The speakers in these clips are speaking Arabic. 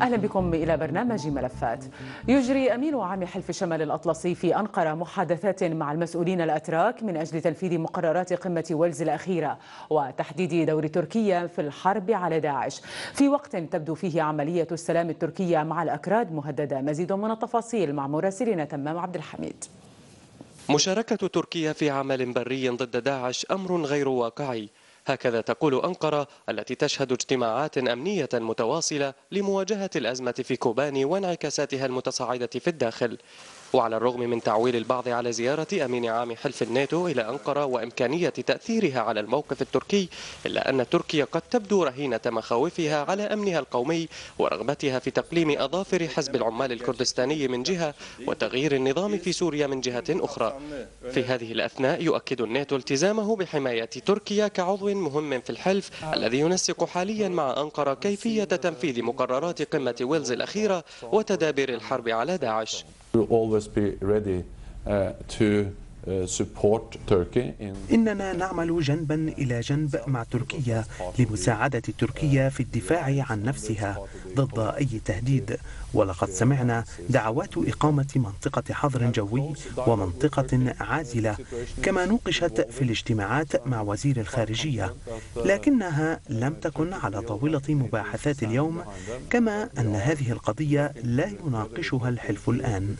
اهلا بكم الى برنامج ملفات. يجري امين عام حلف الشمال الاطلسي في انقره محادثات مع المسؤولين الاتراك من اجل تنفيذ مقررات قمه ويلز الاخيره وتحديد دور تركيا في الحرب على داعش، في وقت تبدو فيه عمليه السلام التركيه مع الاكراد مهدده، مزيد من التفاصيل مع مراسلنا تمام عبد الحميد. مشاركه تركيا في عمل بري ضد داعش امر غير واقعي. هكذا تقول أنقرة التي تشهد اجتماعات أمنية متواصلة لمواجهة الأزمة في كوباني وانعكاساتها المتصاعدة في الداخل وعلى الرغم من تعويل البعض على زيارة أمين عام حلف الناتو إلى أنقرة وإمكانية تأثيرها على الموقف التركي إلا أن تركيا قد تبدو رهينة مخاوفها على أمنها القومي ورغبتها في تقليم أظافر حزب العمال الكردستاني من جهة وتغيير النظام في سوريا من جهة أخرى في هذه الأثناء يؤكد الناتو التزامه بحماية تركيا كعضو مهم في الحلف الذي ينسق حاليا مع أنقرة كيفية تنفيذ مقررات قمة ويلز الأخيرة وتدابير الحرب على داعش will always be ready uh, to Uh, إننا نعمل جنبا إلى جنب مع تركيا لمساعدة تركيا في الدفاع عن نفسها ضد أي تهديد ولقد سمعنا دعوات إقامة منطقة حظر جوي ومنطقة عازلة كما نوقشت في الاجتماعات مع وزير الخارجية لكنها لم تكن على طاولة مباحثات اليوم كما أن هذه القضية لا يناقشها الحلف الآن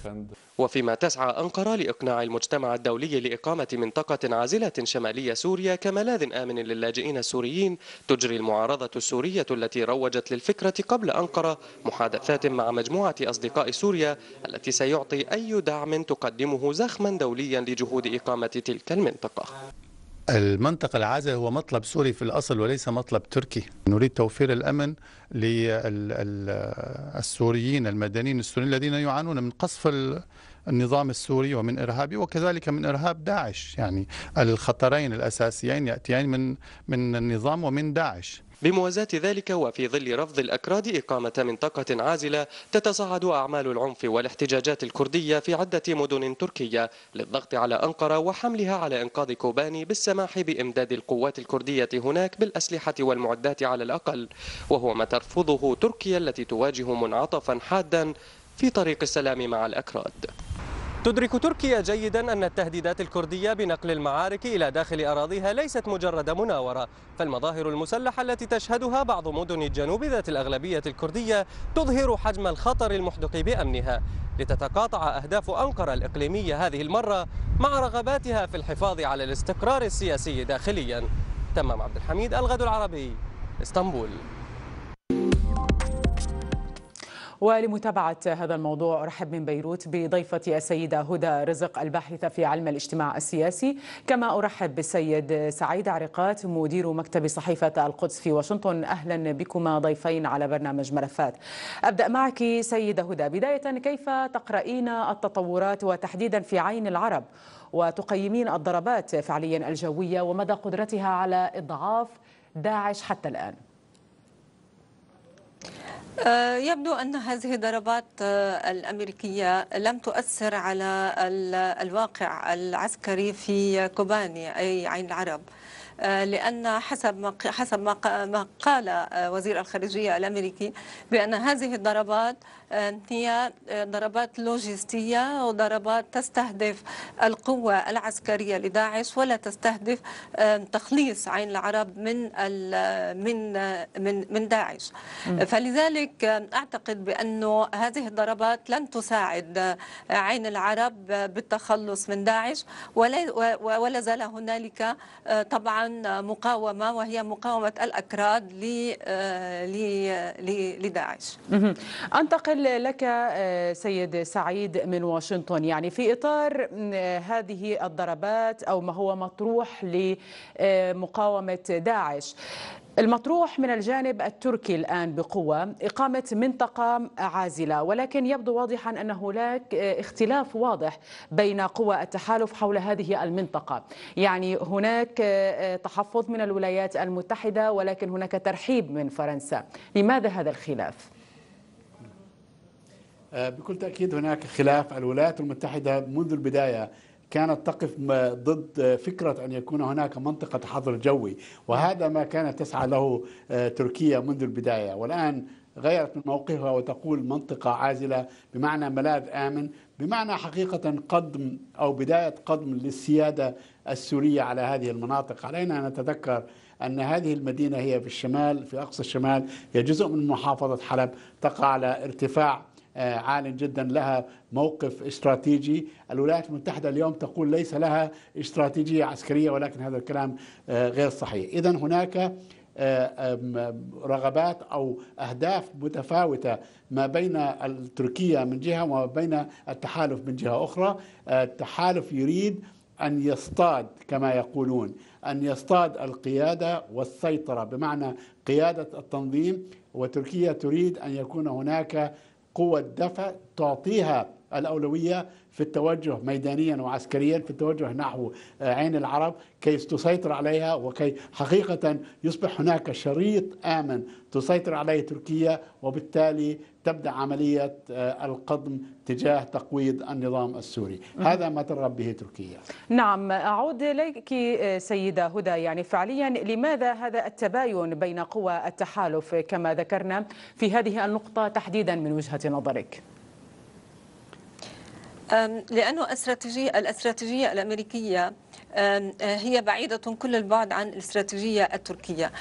وفيما تسعى أنقرة لإقناع المجتمع الدولي لإقامة منطقة عازلة شمالية سوريا كملاذ آمن للاجئين السوريين تجري المعارضة السورية التي روجت للفكرة قبل أنقرة محادثات مع مجموعة أصدقاء سوريا التي سيعطي أي دعم تقدمه زخما دوليا لجهود إقامة تلك المنطقة المنطقة العازلة هو مطلب سوري في الأصل وليس مطلب تركي نريد توفير الأمن للسوريين المدنيين السوريين الذين يعانون من قصف النظام السوري ومن إرهابي وكذلك من إرهاب داعش يعني الخطرين الأساسيين يأتيان من من النظام ومن داعش بموازاة ذلك وفي ظل رفض الأكراد إقامة منطقة عازلة تتصاعد أعمال العنف والاحتجاجات الكردية في عدة مدن تركية للضغط على أنقرة وحملها على إنقاذ كوباني بالسماح بإمداد القوات الكردية هناك بالأسلحة والمعدات على الأقل وهو ما ترفضه تركيا التي تواجه منعطفا حادا في طريق السلام مع الأكراد تدرك تركيا جيدا أن التهديدات الكردية بنقل المعارك إلى داخل أراضيها ليست مجرد مناورة فالمظاهر المسلحة التي تشهدها بعض مدن الجنوب ذات الأغلبية الكردية تظهر حجم الخطر المحدق بأمنها لتتقاطع أهداف أنقرة الإقليمية هذه المرة مع رغباتها في الحفاظ على الاستقرار السياسي داخليا تمام عبد الحميد الغد العربي اسطنبول ولمتابعة هذا الموضوع أرحب من بيروت بضيفة السيدة هدى رزق الباحثة في علم الاجتماع السياسي كما أرحب بالسيد سعيد عرقات مدير مكتب صحيفة القدس في واشنطن أهلا بكما ضيفين على برنامج ملفات أبدأ معك سيدة هدى بداية كيف تقرأين التطورات وتحديدا في عين العرب وتقيمين الضربات فعليا الجوية ومدى قدرتها على إضعاف داعش حتى الآن آه، يبدو أن هذه الضربات آه، الأمريكية لم تؤثر على الواقع العسكري في كوباني أي عين العرب آه، لأن حسب ما حسب ما قال آه، وزير الخارجية الأمريكي بأن هذه الضربات آه، هي ضربات لوجستية وضربات تستهدف القوة العسكرية لداعش ولا تستهدف تخليص عين العرب من من من من داعش فلذلك أعتقد بأنه هذه الضربات لن تساعد عين العرب بالتخلص من داعش ولا زال هنالك طبعا عن مقاومه وهي مقاومه الاكراد آه، آه، لداعش. انتقل لك آه، سيد سعيد من واشنطن يعني في اطار هذه الضربات او ما هو مطروح لمقاومه داعش المطروح من الجانب التركي الآن بقوة إقامة منطقة عازلة ولكن يبدو واضحا أن هناك اختلاف واضح بين قوى التحالف حول هذه المنطقة يعني هناك تحفظ من الولايات المتحدة ولكن هناك ترحيب من فرنسا لماذا هذا الخلاف؟ آه، بكل تأكيد هناك خلاف الولايات المتحدة منذ البداية كانت تقف ضد فكرة أن يكون هناك منطقة حظر جوي وهذا ما كانت تسعى له آه، تركيا منذ البداية والآن غيرت من موقفها وتقول منطقة عازلة بمعنى ملاذ آمن بمعنى حقيقة قدم أو بداية قدم للسيادة السورية على هذه المناطق علينا أن نتذكر أن هذه المدينة هي في الشمال في أقصى الشمال هي جزء من محافظة حلب تقع على ارتفاع آه، عال جدا لها موقف استراتيجي الولايات المتحدة اليوم تقول ليس لها استراتيجية عسكرية ولكن هذا الكلام آه، غير صحيح إذا هناك آه، رغبات او اهداف متفاوته ما بين تركيا من جهه وما بين التحالف من جهه اخرى، التحالف يريد ان يصطاد كما يقولون، ان يصطاد القياده والسيطره بمعنى قياده التنظيم وتركيا تريد ان يكون هناك قوة الدفع تعطيها الأولوية في التوجه ميدانيا وعسكريا في التوجه نحو آه، عين العرب كي تسيطر عليها وكي حقيقة يصبح هناك شريط آمن تسيطر عليه تركيا وبالتالي تبدأ عملية آه، القضم تجاه تقويض النظام السوري هذا ما ترغب به تركيا نعم أعود إليك سيدة هدى يعني فعليا لماذا هذا التباين بين قوى التحالف كما ذكرنا في هذه النقطة تحديدا من وجهة نظرك لأنه استراتيجية الاستراتيجية الأمريكية هي بعيدة كل البعد عن الاستراتيجية التركية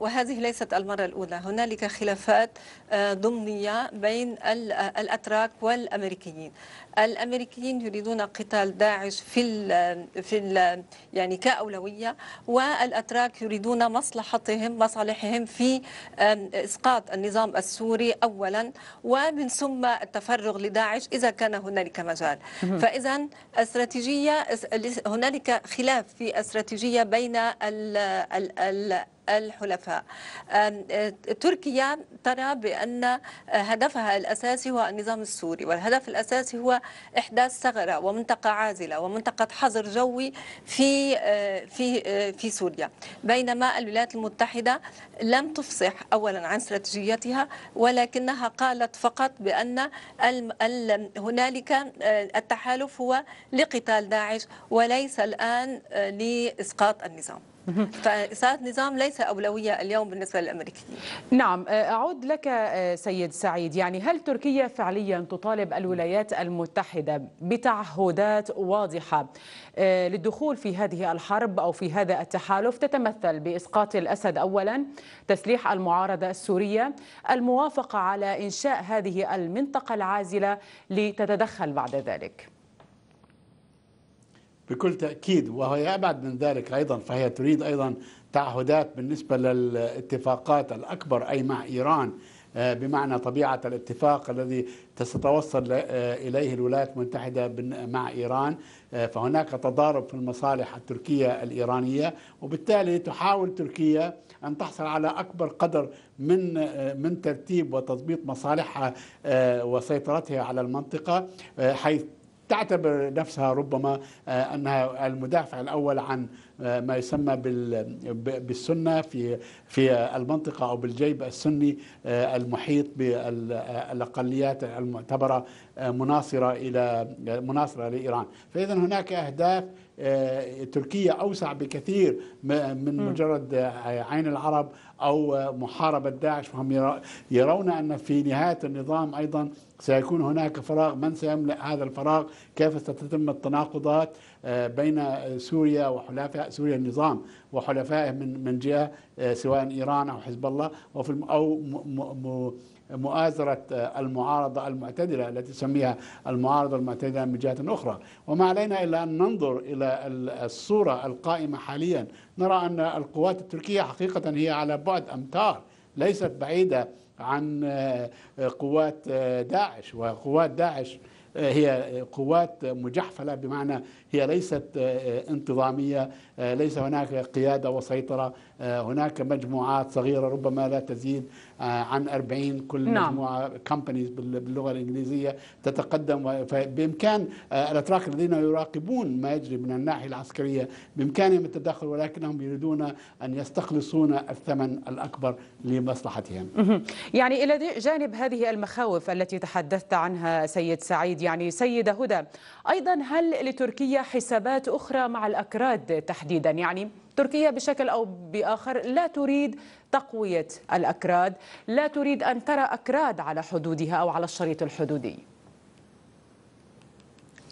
وهذه ليست المرة الأولى هنالك خلافات أه، ضمنية بين الأتراك والأمريكيين الامريكيين يريدون قتال داعش في الـ في الـ يعني كاولويه والاتراك يريدون مصلحتهم مصالحهم في اسقاط النظام السوري اولا ومن ثم التفرغ لداعش اذا كان هنالك مجال فاذا استراتيجيه هنالك خلاف في استراتيجيه بين ال ال ال الحلفاء آه، تركيا ترى بأن آه، هدفها الأساسي هو النظام السوري والهدف الأساسي هو إحداث ثغرة ومنطقة عازلة ومنطقة حظر جوي في آه، في في سوريا بينما الولايات المتحدة لم تفصح أولا عن استراتيجيتها ولكنها قالت فقط بأن هنالك التحالف هو لقتال داعش وليس الآن لإسقاط النظام فصارت نظام ليس أولوية اليوم بالنسبة للأمريكيين نعم أعود لك سيد سعيد يعني هل تركيا فعليا تطالب الولايات المتحدة بتعهدات واضحة للدخول في هذه الحرب أو في هذا التحالف تتمثل بإسقاط الأسد أولا تسليح المعارضة السورية الموافقة على إنشاء هذه المنطقة العازلة لتتدخل بعد ذلك بكل تأكيد وهي أبعد من ذلك أيضا فهي تريد أيضا تعهدات بالنسبة للاتفاقات الأكبر أي مع إيران آه، بمعنى طبيعة الاتفاق الذي ستتوصل آه، إليه الولايات المتحدة مع إيران آه، فهناك تضارب في المصالح التركية الإيرانية وبالتالي تحاول تركيا أن تحصل على أكبر قدر من من ترتيب وتضبيط مصالحها وسيطرتها على المنطقة حيث تعتبر نفسها ربما آه، انها المدافع الاول عن آه، ما يسمى بالسنه في في المنطقه او بالجيب السني آه، المحيط بالاقليات المعتبره مناصرة إلى مناصرة لإيران فإذا هناك أهداف آه، تركيا أوسع بكثير من مجرد آه، عين العرب أو آه، محاربة داعش فهم يرون أن في نهاية النظام أيضا سيكون هناك فراغ من سيملأ هذا الفراغ كيف ستتم التناقضات بين سوريا وحلفاء سوريا النظام وحلفائه من من جهه آه، سواء ايران او حزب الله وفي او مؤازرة آه، المعارضة المعتدلة التي تسميها المعارضة المعتدلة من جهة أخرى وما علينا إلا أن ننظر إلى الصورة القائمة حاليا نرى أن القوات التركية حقيقة هي على بعد أمتار ليست بعيدة عن آه، قوات داعش وقوات داعش هي قوات مجحفلة بمعنى هي ليست آه، آه، انتظامية آه، ليس هناك قيادة وسيطرة هناك مجموعات صغيرة ربما لا تزيد عن 40 كل نعم. مجموعة كومبانيز باللغة الإنجليزية تتقدم فبإمكان الأتراك الذين يراقبون ما يجري من الناحية العسكرية بإمكانهم التدخل ولكنهم يريدون أن يستخلصون الثمن الأكبر لمصلحتهم يعني إلى جانب هذه المخاوف التي تحدثت عنها سيد سعيد يعني سيدة هدى أيضا هل لتركيا حسابات أخرى مع الأكراد تحديدا يعني تركيا بشكل أو بآخر لا تريد تقوية الأكراد لا تريد أن ترى أكراد على حدودها أو على الشريط الحدودي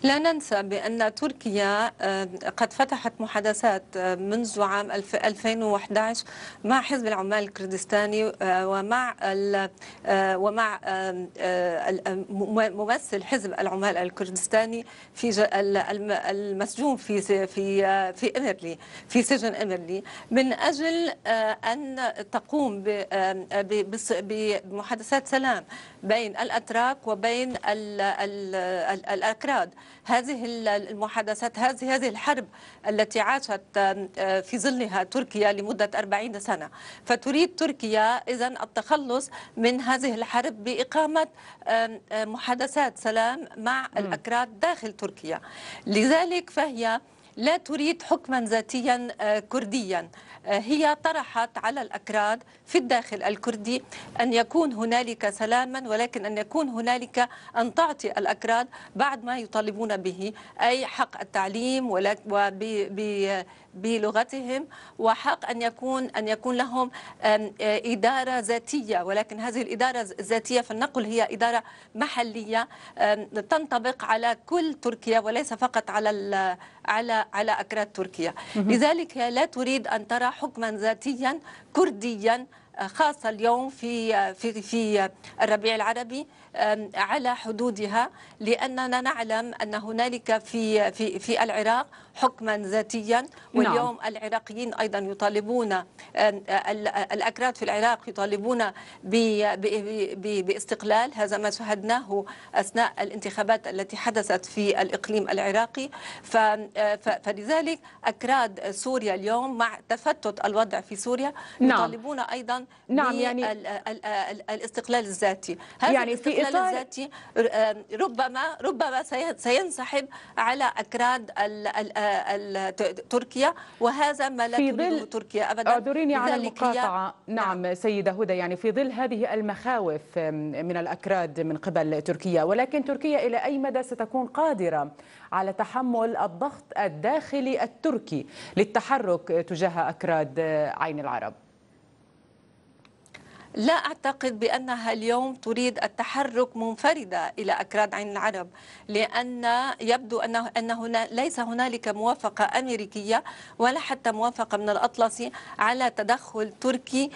لا ننسى بأن تركيا آه، قد فتحت محادثات آه، منذ عام 2011 مع حزب العمال الكردستاني آه، ومع ومع ممثل حزب العمال الكردستاني في المسجون في في في إمرلي في سجن إمرلي من أجل أن تقوم بمحادثات سلام بين الأتراك وبين الأكراد هذه المحادثات هذه هذه الحرب التي عاشت آه، في ظلها تركيا لمدة 40 سنة فتريد تركيا إذا التخلص من هذه الحرب بإقامة آه، محادثات سلام مع الأكراد داخل تركيا لذلك فهي لا تريد حكما ذاتيا آه، كرديا آه، هي طرحت على الأكراد في الداخل الكردي أن يكون هنالك سلاما ولكن أن يكون هنالك أن تعطي الأكراد بعد ما يطالبون به أي حق التعليم بلغتهم وحق ان يكون ان يكون لهم آه، اداره ذاتيه ولكن هذه الاداره الذاتيه في النقل هي اداره محليه تنطبق على كل تركيا وليس فقط على على على اكراد تركيا لذلك هي لا تريد ان ترى حكما ذاتيا كرديا خاصة اليوم في في في الربيع العربي على حدودها لأننا نعلم أن هنالك في في في العراق حكما ذاتيا نعم. واليوم نعم. العراقيين أيضا يطالبون الأكراد في العراق يطالبون باستقلال هذا ما شاهدناه أثناء الانتخابات التي حدثت في الإقليم العراقي فلذلك أكراد سوريا اليوم مع تفتت الوضع في سوريا نعم. يطالبون أيضا نعم يعني ال الـ الـ الاستقلال الذاتي هذا يعني الاستقلال إطار الذاتي آه، ربما ربما سينسحب على اكراد تركيا وهذا ما لا تريده تركيا ابدا اعذريني على المقاطعه نعم. نعم سيده هدى يعني في ظل هذه المخاوف من الاكراد من قبل تركيا ولكن تركيا الى اي مدى ستكون قادره على تحمل الضغط الداخلي التركي للتحرك تجاه اكراد عين العرب لا أعتقد بأنها اليوم تريد التحرك منفردة إلى أكراد عين العرب لأن يبدو أنه أن هنا ليس هنالك موافقة أمريكية ولا حتى موافقة من الأطلسي على تدخل تركي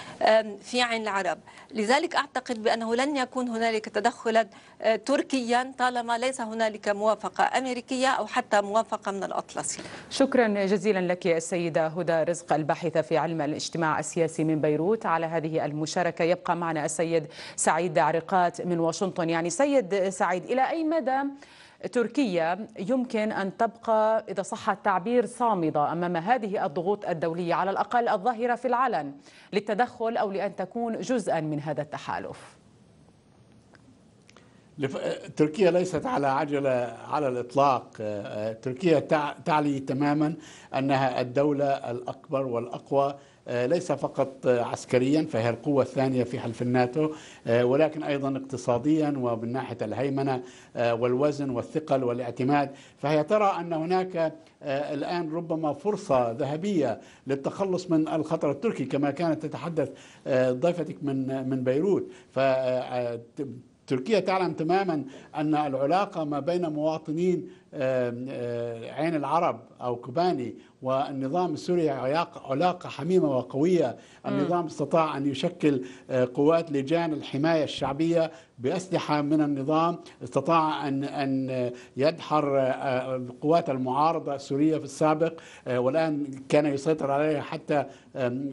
في عين العرب لذلك أعتقد بأنه لن يكون هنالك تدخلا آه، تركيا طالما ليس هنالك موافقة أمريكية أو حتى موافقة من الأطلسي شكرا جزيلا لك السيدة هدى رزق الباحثة في علم الاجتماع السياسي من بيروت على هذه المشاركة ويبقى معنا السيد سعيد عرقات من واشنطن يعني سيد سعيد إلى أي مدى تركيا يمكن أن تبقى إذا صح التعبير صامدة أمام هذه الضغوط الدولية على الأقل الظاهرة في العلن للتدخل أو لأن تكون جزءا من هذا التحالف تركيا ليست على عجلة على الإطلاق آه، آه، تركيا تعلي تماما أنها الدولة الأكبر والأقوى آه، ليس فقط عسكريا فهي القوة الثانية في حلف الناتو آه، ولكن أيضا اقتصاديا ومن ناحية الهيمنة آه، والوزن والثقل والاعتماد فهي ترى أن هناك الآن ربما فرصة ذهبية للتخلص من الخطر التركي كما كانت تتحدث ضيفتك من من بيروت ف تركيا تعلم تماما ان العلاقه ما بين مواطنين آه، عين العرب او كوباني والنظام السوري علاقه حميمه وقويه، النظام استطاع ان يشكل آه، قوات لجان الحمايه الشعبيه بأسلحة من النظام استطاع أن أن يدحر القوات آه، المعارضة السورية في السابق آه، والآن كان يسيطر عليها حتى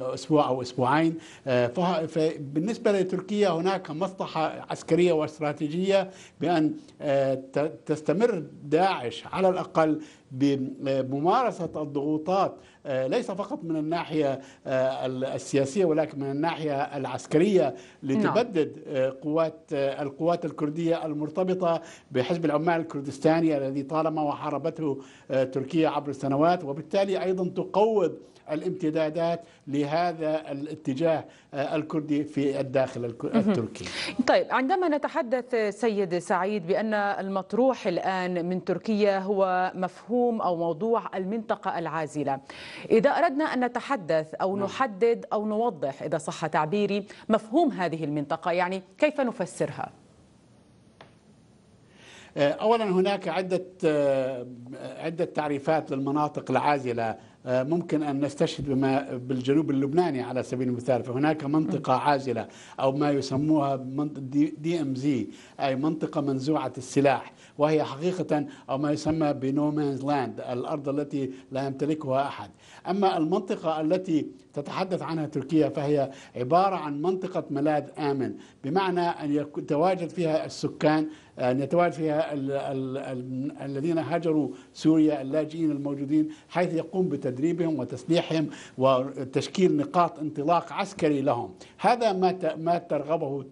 أسبوع أو أسبوعين آه، فبالنسبة لتركيا هناك مصلحة عسكرية واستراتيجية بأن تستمر داعش على الأقل بممارسة الضغوطات آه، ليس فقط من الناحية آه، السياسية ولكن من الناحية العسكرية لتبدد نعم. آه، قوات القوات الكردية المرتبطة بحزب العمال الكردستاني الذي طالما وحاربته تركيا عبر السنوات وبالتالي أيضا تقوض الامتدادات لهذا الاتجاه آه، الكردي في الداخل التركي طيب عندما نتحدث سيد سعيد بأن المطروح الآن من تركيا هو مفهوم أو موضوع المنطقة العازلة إذا أردنا أن نتحدث أو نعم. نحدد أو نوضح إذا صح تعبيري مفهوم هذه المنطقة يعني كيف نفسرها؟ آه، اولا هناك عده آه، عده تعريفات للمناطق العازله ممكن أن نستشهد بما بالجنوب اللبناني على سبيل المثال فهناك منطقة عازلة أو ما يسموها دي ام زي أي منطقة منزوعة السلاح وهي حقيقة أو ما يسمى بنومانز لاند الأرض التي لا يمتلكها أحد أما المنطقة التي تتحدث عنها تركيا فهي عبارة عن منطقة ملاذ آمن بمعنى أن يتواجد فيها السكان آه، أن يتواجد فيها الـ الـ الـ الذين هاجروا سوريا اللاجئين الموجودين حيث يقوم بتدريبهم وتسليحهم وتشكيل نقاط انطلاق عسكري لهم هذا ما ما ترغبه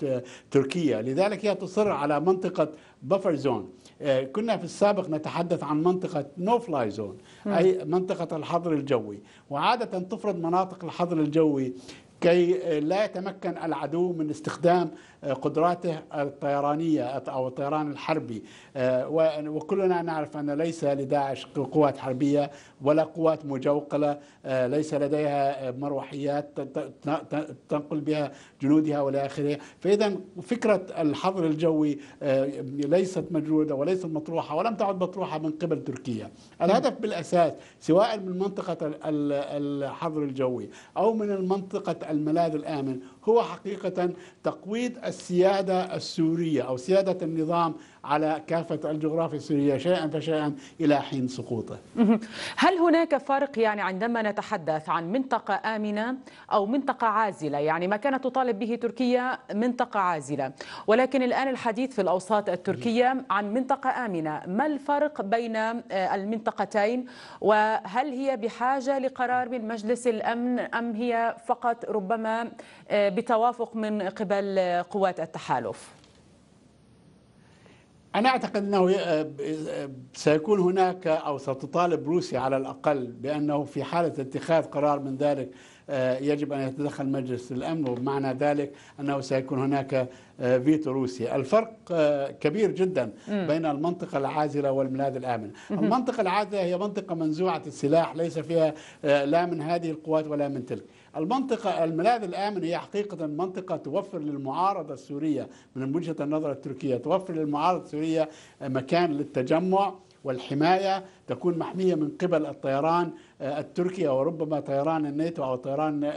تركيا لذلك هي تصر على منطقة بفر زون آه، كنا في السابق نتحدث عن منطقة نو فلاي زون أي منطقة الحظر الجوي وعادة تفرض مناطق الحظر الجوي كي آه، لا يتمكن العدو من استخدام قدراته الطيرانية أو الطيران الحربي آه، وكلنا نعرف أن ليس لداعش قوات حربية ولا قوات مجوقلة آه، ليس لديها مروحيات تنقل بها جنودها ولا آخره فإذا فكرة الحظر الجوي آه، ليست مجهودة وليست مطروحة ولم تعد مطروحة من قبل تركيا الهدف بالأساس سواء من منطقة الحظر الجوي أو من منطقة الملاذ الآمن هو حقيقة تقويض السيادة السورية أو سيادة النظام على كافة الجغرافيا السورية شيئا فشيئا إلى حين سقوطه هل هناك فرق يعني عندما نتحدث عن منطقة آمنة أو منطقة عازلة يعني ما كانت تطالب به تركيا منطقة عازلة ولكن الآن الحديث في الأوساط التركية عن منطقة آمنة ما الفرق بين آه، المنطقتين وهل هي بحاجة لقرار من مجلس الأمن أم هي فقط ربما آه، بتوافق من قبل قوات التحالف أنا أعتقد أنه آه، سيكون هناك أو ستطالب روسيا على الأقل بأنه في حالة اتخاذ قرار من ذلك آه، يجب أن يتدخل مجلس الأمن وبمعنى ذلك أنه سيكون هناك آه، فيتو روسي الفرق آه، كبير جدا بين المنطقة العازلة والملاذ الآمن المنطقة العازلة هي منطقة منزوعة السلاح ليس فيها لا من هذه القوات ولا من تلك المنطقة الملاذ الآمن هي حقيقة منطقة توفر للمعارضة السورية من وجهة النظر التركية توفر للمعارضة السورية مكان للتجمع والحماية تكون محمية من قبل الطيران آه، التركي وربما طيران الناتو أو الطيران آه،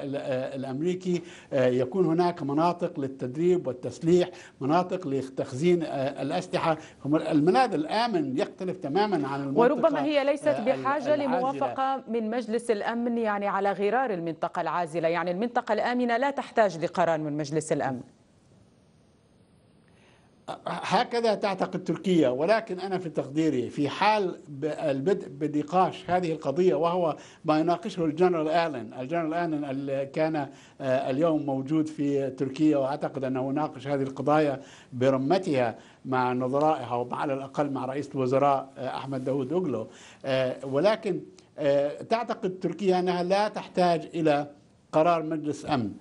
الأمريكي آه، يكون هناك مناطق للتدريب والتسليح مناطق لتخزين الأسلحة المناد الآمن يختلف تماما عن المنطقة وربما هي ليست بحاجة لموافقة من مجلس الأمن يعني على غرار المنطقة العازلة يعني المنطقة الآمنة لا تحتاج لقرار من مجلس الأمن هكذا تعتقد تركيا ولكن أنا في تقديري في حال البدء بنقاش هذه القضية وهو ما يناقشه الجنرال آلن الجنرال آلن اللي كان آه، اليوم موجود في تركيا وأعتقد أنه ناقش هذه القضايا برمتها مع نظرائها ومع على الأقل مع رئيس الوزراء آه، أحمد داوود أوغلو آه، ولكن تعتقد تركيا أنها لا تحتاج إلى قرار مجلس أمن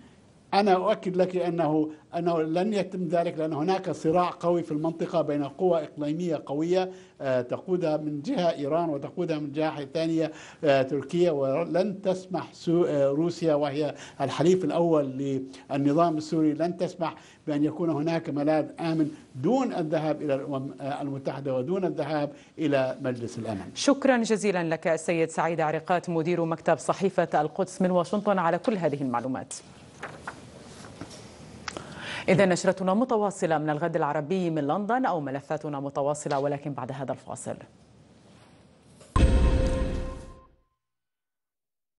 أنا أؤكد لك أنه أنه لن يتم ذلك لأن هناك صراع قوي في المنطقة بين قوى إقليمية قوية آه، تقودها من جهة إيران وتقودها من جهة ثانية آه، تركيا ولن تسمح آه، روسيا وهي الحليف الأول للنظام السوري لن تسمح بأن يكون هناك ملاذ آمن دون الذهاب إلى الأمم المتحدة ودون الذهاب إلى مجلس الأمن شكرا جزيلا لك السيد سعيد عرقات مدير مكتب صحيفة القدس من واشنطن على كل هذه المعلومات إذا نشرتنا متواصلة من الغد العربي من لندن أو ملفاتنا متواصلة ولكن بعد هذا الفاصل